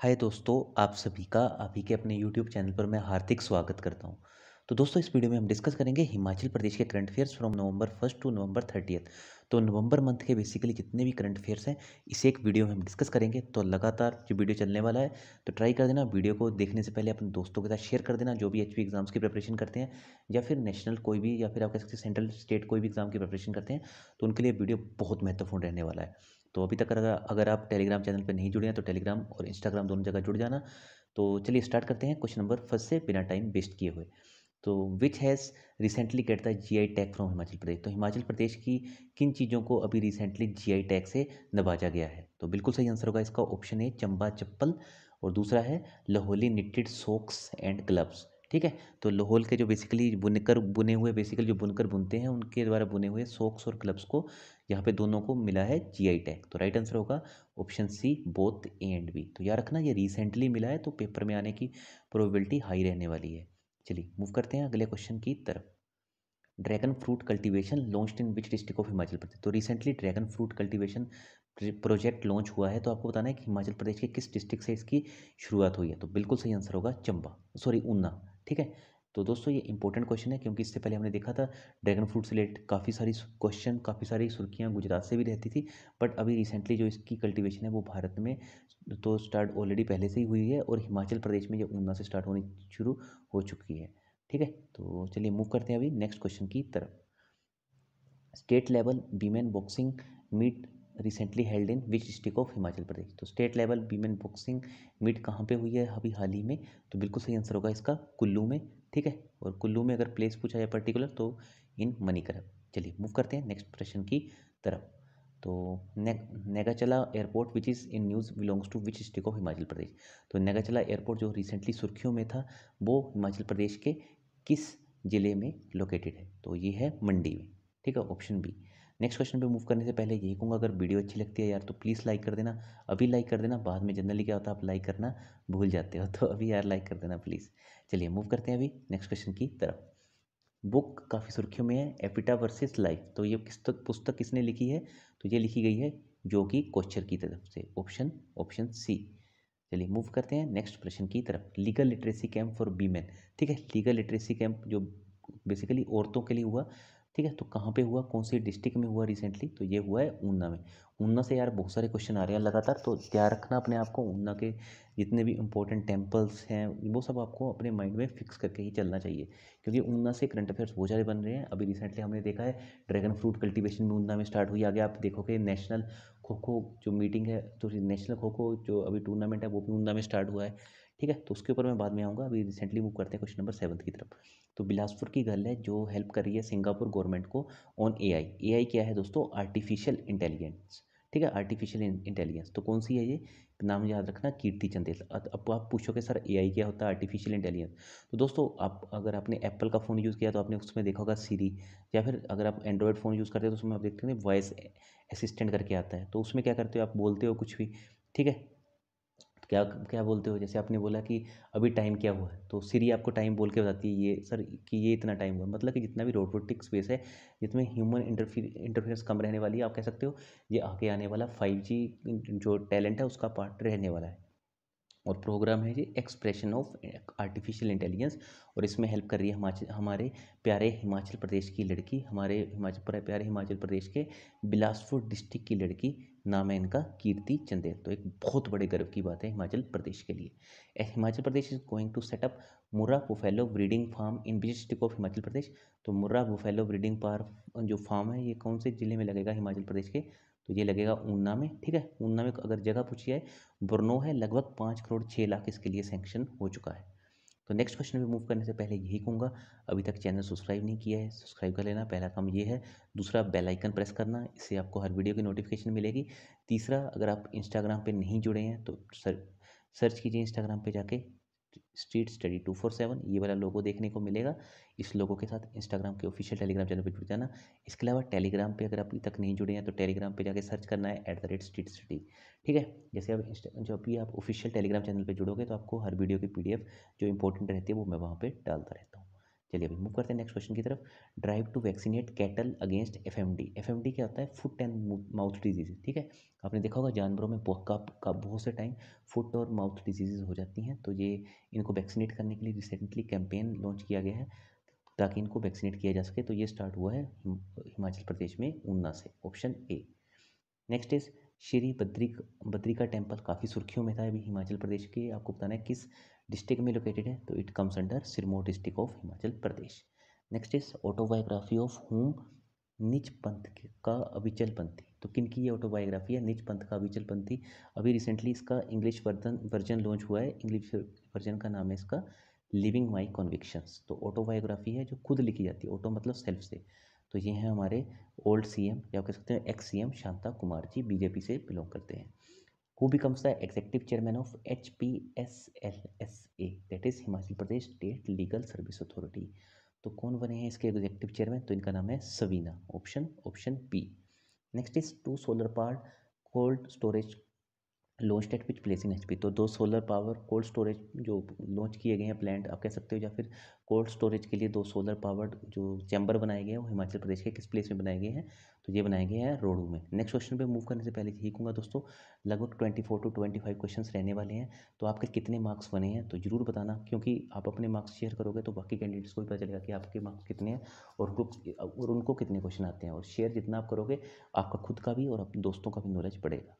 हाय दोस्तों आप सभी का आप ही के अपने यूट्यूब चैनल पर मैं हार्दिक स्वागत करता हूं तो दोस्तों इस वीडियो में हम डिस्कस करेंगे हिमाचल प्रदेश के current affairs from November first to November thirtieth तो नवंबर मंथ के बेसिकली जितने भी करंट अफेयर्स हैं इसे एक वीडियो में हम डिस्कस करेंगे तो लगातार जो वीडियो चलने वाला है तो ट्राई कर देना वीडियो को देखने से पहले अपने दोस्तों के साथ शेयर कर देना जो भी एच एग्जाम्स की प्रिपरेशन करते हैं या फिर नेशनल कोई भी या फिर आप कह सकते सेंट्रल स्टेट कोई भी एग्जाम की प्रिपरेशन करते हैं तो उनके लिए वीडियो बहुत महत्वपूर्ण रहने वाला है तो अभी तक अगर अगर आप टेलीग्राम चैनल पर नहीं जुड़े हैं तो टेलीग्राम और इंस्टाग्राम दोनों जगह जुड़ जाना तो चलिए स्टार्ट करते हैं क्वेश्चन नंबर फर्स्ट से बिना टाइम वेस्ट किए हुए तो which has recently get the G I tag from Himachal Pradesh तो हिमाचल प्रदेश की किन चीज़ों को अभी रिसेंटली जी आई टैग से नवाजा गया है तो बिल्कुल सही आंसर होगा इसका ऑप्शन है चंबा चप्पल और दूसरा है Lahauli knitted socks and gloves ठीक है तो लाहौल के जो बेसिकली बुनकर बुने हुए बेसिकली जो बुनकर बुनते हैं उनके द्वारा बुने हुए सॉक्स और ग्लव्स को यहाँ पे दोनों को मिला है जी आई टैग तो राइट आंसर होगा option C both A and B तो याद रखना ये रिसेंटली मिला है तो पेपर में आने की प्रोबेबिलिटी हाई रहने वाली है चलिए मूव करते हैं अगले क्वेश्चन की तरफ dragon fruit cultivation launch in which district of Himachal Pradesh तो recently dragon fruit cultivation project launch हुआ है तो आपको बताना है कि हिमाचल प्रदेश के किस डिस्ट्रिक्ट से इसकी शुरुआत हुई है तो बिल्कुल सही आंसर होगा चंबा सॉरी ऊना ठीक है तो दोस्तों ये इंपॉर्टेंट क्वेश्चन है क्योंकि इससे पहले हमने देखा था ड्रैगन फ्रूट से रिलेटेड काफ़ी सारी क्वेश्चन काफ़ी सारी सुर्खियाँ गुजरात से भी रहती थी बट अभी रिसेंटली जो इसकी कल्टिवेशन है वो भारत में तो स्टार्ट ऑलरेडी पहले से ही हुई है और हिमाचल प्रदेश में ये ऊना से स्टार्ट होनी शुरू हो चुकी है ठीक है तो चलिए मूव करते हैं अभी नेक्स्ट क्वेश्चन की तरफ state level women boxing meet recently held in which district of Himachal Pradesh तो state level women boxing meet कहाँ पे हुई है अभी हाल ही में तो बिल्कुल सही आंसर होगा इसका कुल्लू में ठीक है और कुल्लू में अगर प्लेस पूछा जाए पर्टिकुलर तो इन मनीकरण चलिए मूव करते हैं नेक्स्ट प्रश्न की तरफ तो ने, Nagchala airport which is in news belongs to which state of Himachal Pradesh तो नेगाचला एयरपोर्ट जो रिसेंटली सुर्खियों में था वो हिमाचल प्रदेश के किस ज़िले में लोकेटेड है तो ये है मंडी में ठीक है ऑप्शन बी नेक्स्ट क्वेश्चन पे मूव करने से पहले यही कहूँगा अगर वीडियो अच्छी लगती है यार तो प्लीज़ लाइक कर देना अभी लाइक कर देना बाद में जनरली क्या होता है आप लाइक करना भूल जाते हो तो अभी यार लाइक कर देना प्लीज़ चलिए मूव करते हैं अभी नेक्स्ट क्वेश्चन की तरफ बुक काफ़ी सुर्खियों में है एपिटा वर्सेस लाइफ तो ये किस तक पुस्तक किसने लिखी है तो ये लिखी गई है जो कि क्वेश्चन की तरफ से ऑप्शन ऑप्शन सी चलिए मूव करते हैं नेक्स्ट प्रश्न की तरफ legal literacy camp for women ठीक है लीगल लिटरेसी कैंप जो बेसिकली औरतों के लिए हुआ ठीक है तो कहाँ पे हुआ कौन से डिस्ट्रिक्ट में हुआ रिसेंटली तो ये हुआ है ऊना में ऊना से यार बहुत सारे क्वेश्चन आ रहे हैं लगातार तो तैयार रखना अपने आप को ऊना के जितने भी इंपॉर्टेंट टेम्पल्स हैं वो सब आपको अपने माइंड में फिक्स करके ही चलना चाहिए क्योंकि ऊना से करंट अफेयर्स बहुत सारे बन रहे हैं अभी रिसेंटली हमने देखा है ड्रैगन फ्रूट कल्टिवेशन भी ऊना में स्टार्ट हुई आगे आप देखोगे नेशनल खो खो जो मीटिंग है तो नेशनल खो खो जो अभी टूर्नामेंट है वो भी ऊना में स्टार्ट हुआ है ठीक है तो उसके ऊपर मैं बाद में आऊँगा अभी रिसेंटली मूव करते हैं क्वेश्चन नंबर सेवन की तरफ तो बिलासपुर की गर्ल है जो हेल्प कर रही है सिंगापुर गवर्नमेंट को on A I A I क्या है दोस्तों आर्टिफिशियल इंटेलिजेंस ठीक है आर्टिफिशियल इंटेलिजेंस तो कौन सी है ये नाम याद रखना कीर्ति चंदेल अब आप पूछोगे सर एआई क्या होता है आर्टिफिशियल इंटेलिजेंस तो दोस्तों आप अगर आपने एप्पल का फ़ोन यूज़ किया तो आपने उसमें देखा होगा सीरी या फिर अगर आप एंड्रॉयड फ़ोन यूज़ करते हो तो उसमें आप देखते हैं वॉइस असिस्टेंट करके आता है तो उसमें क्या करते हो आप बोलते हो कुछ भी ठीक है क्या क्या बोलते हो जैसे आपने बोला कि अभी टाइम क्या हुआ है तो सीरी आपको टाइम बोल के बताती है ये सर कि ये इतना टाइम हुआ मतलब कि जितना भी रोबोटिक स्पेस है जिसमें ह्यूमन इंटरफी इंटरफियरेंस कम रहने वाली है आप कह सकते हो ये आगे आने वाला फाइव जी जो टैलेंट है उसका पार्ट रहने वाला है और प्रोग्राम है ये एक्सप्रेशन ऑफ आर्टिफिशियल इंटेलिजेंस और इसमें हेल्प कर रही है हिमाचल हमारे प्यारे हिमाचल प्रदेश की लड़की हमारे हिमाचल प्यारे हिमाचल प्रदेश के बिलासपुर डिस्ट्रिक्ट की लड़की नाम है इनका कीर्ति चंदेल तो एक बहुत बड़े गर्व की बात है हिमाचल प्रदेश के लिए Himachal Pradesh is going to set up Murrah buffalo breeding farm in district of Himachal Pradesh तो मुर्रा बुफेलो ब्रीडिंग पार्क जो फार्म है ये कौन से ज़िले में लगेगा हिमाचल प्रदेश के तो ये लगेगा ऊना में ठीक है ऊना में अगर जगह पूछी है बुरनो है लगभग पाँच करोड़ छः लाख इसके लिए सेंक्शन हो चुका है तो नेक्स्ट क्वेश्चन पे मूव करने से पहले यही कहूँगा अभी तक चैनल सब्सक्राइब नहीं किया है सब्सक्राइब कर लेना पहला काम ये है दूसरा बेल आइकन प्रेस करना इससे आपको हर वीडियो की नोटिफिकेशन मिलेगी तीसरा अगर आप इंस्टाग्राम पे नहीं जुड़े हैं तो सर सर्च कीजिए इंस्टाग्राम पे जाके street study two four seven ये वाला लोगो देखने को मिलेगा इस लोगो के साथ इंस्टाग्राम के ऑफिशियल टेलीग्राम चैनल पर जुड़ जाना इसके अलावा टेलीग्राम पे अगर अभी तक नहीं जुड़े हैं तो टेलीग्राम पे जाके सर्च करना है at the rate street study ठीक है जैसे आप जब भी आप ऑफिशियल टेलीग्राम चैनल पर जुड़ोगे तो आपको हर वीडियो की पी जो इंपॉर्टेंट रहती है वो मैं वहाँ पर डालता रहता हूँ चलिए अभी मूव करते हैं नेक्स्ट क्वेश्चन की तरफ drive to vaccinate cattle against F M D F M D क्या होता है फुट एंड माउथ डिजीज ठीक है आपने देखा होगा जानवरों में का बहुत से टाइम फुट और माउथ डिजीज़ हो जाती हैं तो ये इनको वैक्सीनेट करने के लिए रिसेंटली कैंपेन लॉन्च किया गया है ताकि इनको वैक्सीनेट किया जा सके तो ये स्टार्ट हुआ है हिमाचल प्रदेश में ऊना से option A next is Shri बद्रिक बद्रिका टेम्पल काफ़ी सुर्खियों में था अभी हिमाचल प्रदेश के आपको बताना है किस डिस्ट्रिक्ट में लोकेटेड है तो it comes under Sirmaur district of Himachal Pradesh next is autobiography of होम निच पंथ का अविचल पंथी तो किन की ये ऑटोबायोग्राफी है निच पंथ का अविचल पंथी अभी रिसेंटली इसका इंग्लिश वर्जन वर्जन लॉन्च हुआ है इंग्लिश वर्जन का नाम है इसका लिविंग माई कॉन्विक्शंस तो ऑटोबायोग्राफी है जो खुद लिखी जाती है ऑटो मतलब सेल्फ से तो ये हैं हमारे ओल्ड एम या कह सकते हैं ex C M Shanta Kumar ji BJP से बिलोंग करते हैं who becomes the executive chairman of H P S L S A that is Himachal Pradesh state legal service authority तो कौन बने हैं इसके एग्जेक्टिव चेयरमैन तो इनका नाम है Savina option option B next is two solar part cold storage launch date which placing H P तो दो सोलर पावर कोल्ड स्टोरेज जो लॉन्च किए गए हैं प्लांट आप कह सकते हो या फिर कोल्ड स्टोरेज के लिए दो सोलर पावर जो चैम्बर बनाए गए हैं वो हिमाचल प्रदेश के किस प्लेस में बनाए गए हैं तो ये बनाए गए हैं रोडू में नेक्स्ट क्वेश्चन पे मूव करने से पहले यही कहूँगा दोस्तों लगभग twenty four to twenty five question रहने वाले हैं तो आपके कितने मार्क्स बने हैं तो जरूर बताना क्योंकि आप अपने मार्क्स शेयर करोगे तो बाकी कैंडिडेट्स को भी पता चलेगा कि आपके मार्क्स कितने हैं और उनको और उनको कितने क्वेश्चन आते हैं और शेयर जितना आप करोगे आपका खुद का भी और अपने दोस्तों का भी नॉलेज बढ़ेगा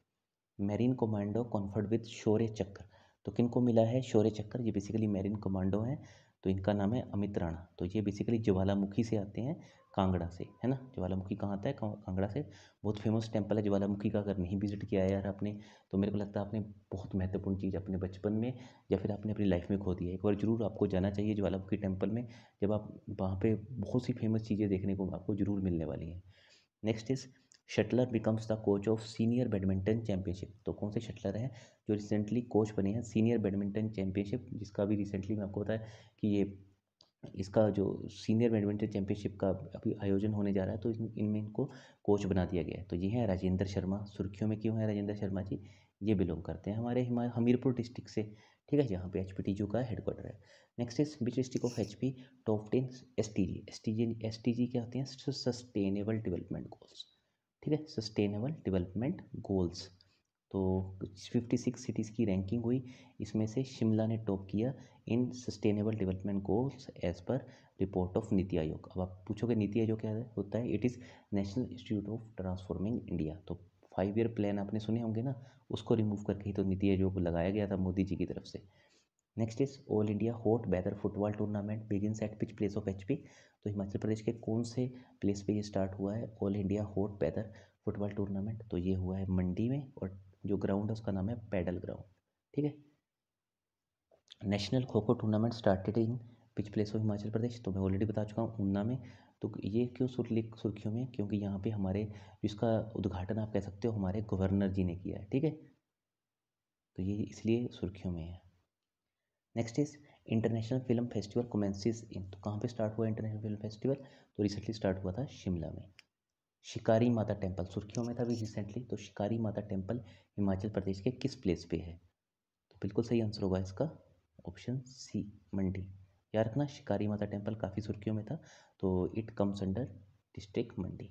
marine commando conferred with Shaurya Chakra तो किनको मिला है शौर्य चक्र ये बेसिकली मैरीन कमांडो हैं तो इनका नाम है अमित राणा तो ये बेसिकली ज्वालामुखी से आते हैं कांगड़ा से है ना ज्वालामुखी कहाँ आता है कांगड़ा से बहुत फेमस टेम्पल है ज्वालामुखी का अगर नहीं विजिट किया है यार आपने तो मेरे को लगता है आपने बहुत महत्वपूर्ण चीज़ अपने बचपन में या फिर आपने अपनी लाइफ में खो दी है एक बार जरूर आपको जाना चाहिए ज्वालामुखी टेम्पल में जब आप वहाँ पर बहुत सी फेमस चीज़ें देखने को आपको जरूर मिलने वाली हैं next is shuttler becomes the coach of senior badminton championship तो कौन से शटलर हैं जो रिसेंटली कोच बने हैं सीनियर बैडमिंटन चैंपियनशिप जिसका अभी रिसेंटली मैं आपको बताया कि ये इसका जो सीनियर बैडमिंटन चैंपियनशिप का अभी आयोजन होने जा रहा है तो इनमें इनको कोच बना दिया गया है तो ये हैं राजेंद्र शर्मा सुर्खियों में क्यों है राजेंद्र शर्मा जी ये बिलोंग करते हैं हमारे हमीरपुर डिस्ट्रिक्ट से ठीक है जहाँ पे एच पी का हेडक्वार्टर है next is which district of H P top ten S T G S T G S T G क्या होते हैं सस्टेनेबल डेवलपमेंट गोल्स ठीक है सस्टेनेबल डेवलपमेंट गोल्स तो फिफ्टी सिक्स सिटीज़ की रैंकिंग हुई इसमें से शिमला ने टॉप किया in sustainable development goals as per report of NITI Aayog अब आप पूछोगे नीति आयोग क्या है होता है it is national institute of transforming India तो फाइव ईयर प्लान आपने सुने होंगे ना उसको रिमूव करके ही तो नीति आयोग लगाया गया था मोदी जी की तरफ से next is all India hot weather football tournament begins at which place of H P तो हिमाचल प्रदेश के कौन से प्लेस पे ये स्टार्ट हुआ है all India hot weather football tournament तो ये हुआ है मंडी में और जो ग्राउंड है उसका नाम है पैडल ग्राउंड ठीक है national kho kho tournament started in which place of Himachal Pradesh तो मैं ऑलरेडी बता चुका हूँ ऊना में तो ये क्यों सुर्खियों में क्योंकि यहाँ पे हमारे इसका उद्घाटन आप कह सकते हो हमारे गवर्नर जी ने किया है ठीक है तो ये इसलिए सुर्खियों में है next is international film festival commences in तो कहाँ पे स्टार्ट हुआ इंटरनेशनल फिल्म फेस्टिवल तो रिसेंटली स्टार्ट हुआ था शिमला में शिकारी माता टेम्पल सुर्खियों में था भी रिसेंटली तो शिकारी माता टेम्पल हिमाचल प्रदेश के किस प्लेस पे है तो बिल्कुल सही आंसर होगा इसका ऑप्शन सी मंडी याद रखना शिकारी माता टेम्पल काफ़ी सुर्खियों में था तो it comes under district Mandi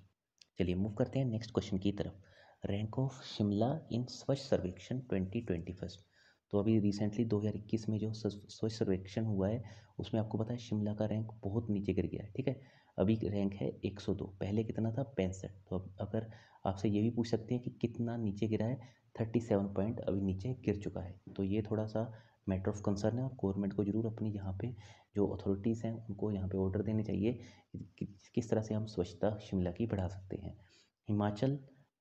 चलिए मूव करते हैं नेक्स्ट क्वेश्चन की तरफ रैंक ऑफ शिमला इन स्वच्छ सर्वेक्षण ट्वेंटी ट्वेंटी फर्स्ट तो अभी रिसेंटली 2021 में जो स्वच्छ सर्वेक्षण हुआ है उसमें आपको पता है शिमला का रैंक बहुत नीचे गिर गया है ठीक है अभी रैंक है 102 पहले कितना था पैंसठ तो अब अगर आपसे ये भी पूछ सकते हैं कि कितना नीचे गिरा है 37 पॉइंट अभी नीचे गिर चुका है तो ये थोड़ा सा मैटर ऑफ कंसर्न है और गवर्नमेंट को ज़रूर अपनी यहाँ पे जो अथॉरिटीज़ हैं उनको यहाँ पे ऑर्डर देने चाहिए कि किस तरह से हम स्वच्छता शिमला की बढ़ा सकते हैं Himachal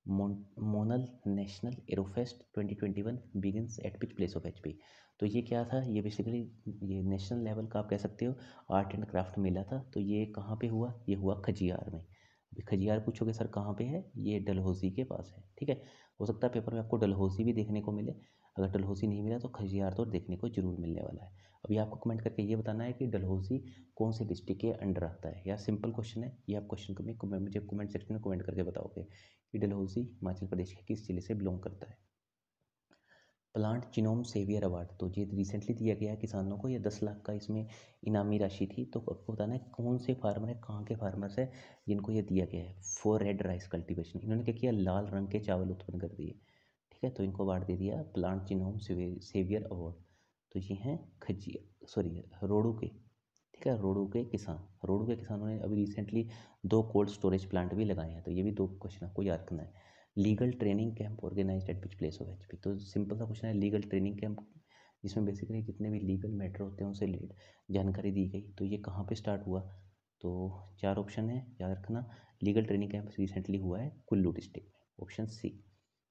Monal national aerofest 2021 begins at which place of HP तो ये क्या था ये बेसिकली ये नेशनल लेवल का आप कह सकते हो आर्ट एंड क्राफ्ट मेला था तो ये कहाँ पे हुआ ये हुआ खजियार में खजियार पूछोगे सर कहाँ पे है ये डलहौजी के पास है ठीक है हो सकता है पेपर में आपको डलहौजी भी देखने को मिले अगर डलहौजी नहीं मिला तो खजियार तो देखने को जरूर मिलने वाला है अभी आपको कमेंट करके ये बताना है कि डलहौजी कौन से डिस्ट्रिक्ट के अंडर आता है या सिंपल क्वेश्चन है ये आप क्वेश्चन को मुझे कमेंट सेक्शन में कमेंट करके बताओगे कि डलहौजी हिमाचल प्रदेश के किस जिले से बिलोंग करता है प्लांट जिनोम सेवियर अवार्ड तो ये रिसेंटली दिया गया किसानों को ये दस लाख का इसमें इनामी राशि थी तो आपको बताना है कौन से फार्मर है कहाँ के फार्मर्स है जिनको ये दिया गया है फॉर रेड राइस कल्टीवेशन इन्होंने क्या किया लाल रंग के चावल उत्पन्न कर दिए ठीक है तो इनको अवार्ड दे दिया प्लांट जिनोम सेवियर अवार्ड तो ये हैं खजिया सॉरी रोडू के ठीक है रोडू के किसान रोडू के किसानों ने अभी रिसेंटली दो कोल्ड स्टोरेज प्लांट भी लगाए हैं तो ये भी दो क्वेश्चन आपको याद करना है legal training camp organise at which place of H तो सिंपल सा क्वेश्चन है लीगल ट्रेनिंग कैंप जिसमें बेसिकली जितने भी लीगल मैटर होते हैं उनसे रिलेटेड जानकारी दी गई तो ये कहाँ पर स्टार्ट हुआ तो चार ऑप्शन है याद रखना लीगल ट्रेनिंग कैंप रिसेंटली हुआ है कुल्लू डिस्ट्रिक्ट ऑप्शन सी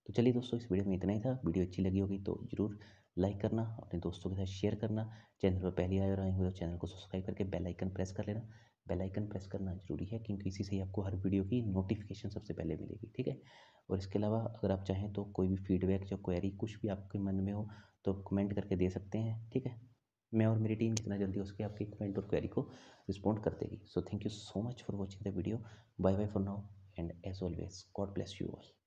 तो चलिए दोस्तों इस वीडियो में इतना ही था वीडियो अच्छी लगी होगी तो ज़रूर लाइक करना अपने दोस्तों के साथ शेयर करना चैनल पर पहली आए और आए हुए चैनल को सब्सक्राइब करके बेल आइकन प्रेस कर लेना बेल आइकन प्रेस करना जरूरी है क्योंकि इसी से ही आपको हर वीडियो की नोटिफिकेशन सबसे पहले मिलेगी ठीक है और इसके अलावा अगर आप चाहें तो कोई भी फीडबैक या क्वेरी कुछ भी आपके मन में हो तो कमेंट करके दे सकते हैं ठीक है मैं और मेरी टीम जितना जल्दी हो सके आपकी कमेंट और क्वेरी को रिस्पॉन्ड कर देगी so thank you so much for watching the video bye bye for now and as always God bless you all